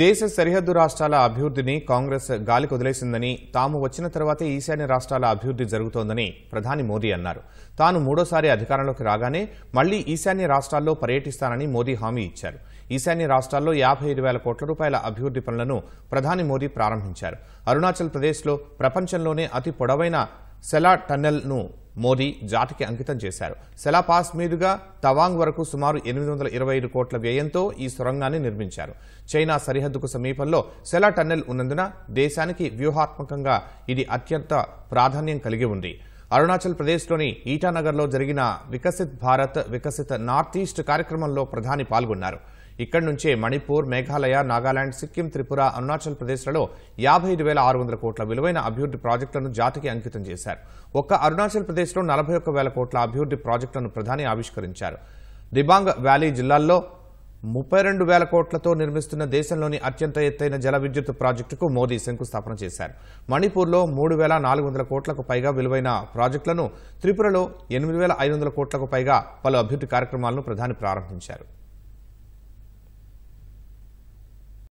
దేశ సరిహద్దు రాష్ట్రాల అభివృద్ధిని కాంగ్రెస్ గాలి వదిలేసిందని తాము వచ్చిన తర్వాతే ఈశాన్య రాష్ట్రాల అభివృద్ధి జరుగుతోందని ప్రధాని మోదీ అన్నారు తాను మూడోసారి అధికారంలోకి రాగానే మళ్లీ ఈశాన్య రాష్ట్రాల్లో పర్యటిస్తానని మోదీ హామీ ఇచ్చారు ఈశాన్య రాష్ట్రాల్లో యాభై ఐదు వేల కోట్ల రూపాయల అభివృద్ధి పనులను ప్రధాని మోదీ ప్రారంభించారు అరుణాచల్ ప్రదేశ్లో ప్రపంచంలోనే అతి పొడవైన సెలా టన్నెల్ను మోదీ జాతికి అంకితం చేశారు సెలా పాస్ మీదుగా తవాంగ్ వరకు సుమారు ఎనిమిది కోట్ల వ్యయంతో ఈ సొరంగాన్ని నిర్మించారు చైనా సరిహద్దుకు సమీపంలో సెలా టన్నెల్ ఉన్నందున దేశానికి వ్యూహాత్మకంగా ఇది అత్యంత ప్రాధాన్యం కలిగి ఉంది అరుణాచల్ ప్రదేశ్లోని ఈటానగర్లో జరిగిన వికసిత్ భారత్ వికసిత నార్త్ ఈస్ట్ కార్యక్రమంలో ప్రధాని పాల్గొన్నారు ఇక్కడి నుంచే మణిపూర్ మేఘాలయ నాగాలాండ్ సిక్కిం త్రిపుర అరుణాచల్ ప్రదేశ్లలో యాభై ఐదు వేల ఆరు వందల కోట్ల విలువైన అభివృద్ధి ప్రాజెక్టులను జాతికి అంకితం చేశారు ఒక్క అరుణాచల్ ప్రదేశ్లో నలభై ఒక్క వేల కోట్ల అభివృద్ధి ప్రాజెక్టులను ప్రధాని ఆవిష్కరించారు దిబాంగ్ వ్యాలీ జిల్లాల్లో ముప్పై రెండు వేల కోట్లతో నిర్మిస్తున్న దేశంలోని అత్యంత ఎత్తైన జల విద్యుత్ ప్రాజెక్టుకు మోదీ శంకుస్థాపన చేశారు మణిపూర్లో మూడు వేల నాలుగు వందల కోట్లకు పైగా విలువైన ప్రాజెక్టులను త్రిపురలో ఎనిమిది వేల ఐదు వందల కోట్లకు పైగా పలు అభివృద్ధి కార్యక్రమాలను ప్రధాని ప్రారంభించారు